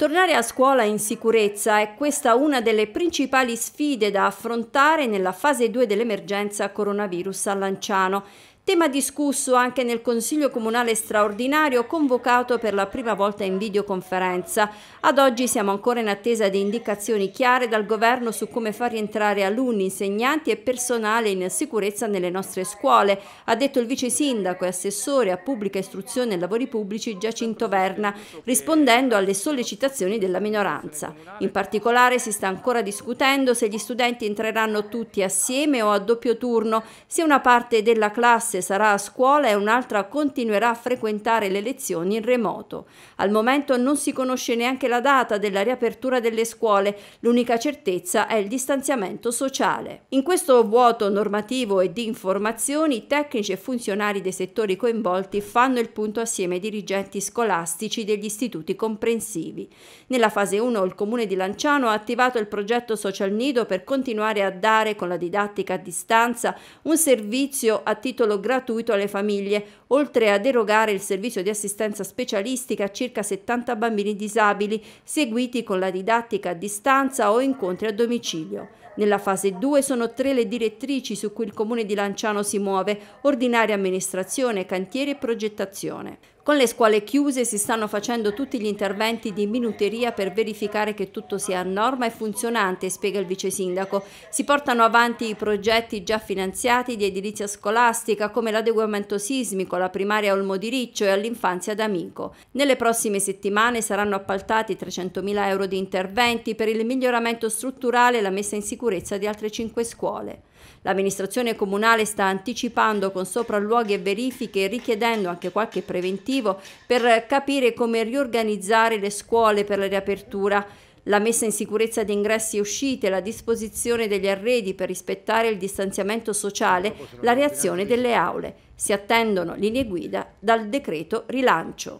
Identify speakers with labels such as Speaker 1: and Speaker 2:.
Speaker 1: Tornare a scuola in sicurezza è questa una delle principali sfide da affrontare nella fase 2 dell'emergenza coronavirus a Lanciano. Tema discusso anche nel Consiglio Comunale straordinario convocato per la prima volta in videoconferenza. Ad oggi siamo ancora in attesa di indicazioni chiare dal Governo su come far rientrare alunni, insegnanti e personale in sicurezza nelle nostre scuole, ha detto il vice sindaco e assessore a pubblica istruzione e lavori pubblici Giacinto Verna, rispondendo alle sollecitazioni della minoranza. In particolare si sta ancora discutendo se gli studenti entreranno tutti assieme o a doppio turno, se una parte della classe mese sarà a scuola e un'altra continuerà a frequentare le lezioni in remoto. Al momento non si conosce neanche la data della riapertura delle scuole, l'unica certezza è il distanziamento sociale. In questo vuoto normativo e di informazioni, tecnici e funzionari dei settori coinvolti fanno il punto assieme ai dirigenti scolastici degli istituti comprensivi. Nella fase 1 il comune di Lanciano ha attivato il progetto Social Nido per continuare a dare con la didattica a distanza un servizio a titolo gratuito gratuito alle famiglie, oltre ad erogare il servizio di assistenza specialistica a circa 70 bambini disabili, seguiti con la didattica a distanza o incontri a domicilio. Nella fase 2 sono tre le direttrici su cui il comune di Lanciano si muove, ordinaria amministrazione, cantieri e progettazione. Con le scuole chiuse si stanno facendo tutti gli interventi di minuteria per verificare che tutto sia a norma e funzionante, spiega il vice sindaco. Si portano avanti i progetti già finanziati di edilizia scolastica come l'adeguamento sismico alla primaria Olmo di Riccio e all'infanzia d'Amico. Nelle prossime settimane saranno appaltati 300.000 euro di interventi per il miglioramento strutturale e la messa in sicurezza di altre cinque scuole. L'amministrazione comunale sta anticipando con sopralluoghi e verifiche richiedendo anche qualche preventivo per capire come riorganizzare le scuole per la riapertura la messa in sicurezza di ingressi e uscite, la disposizione degli arredi per rispettare il distanziamento sociale, la reazione delle aule. Si attendono linee guida dal decreto rilancio.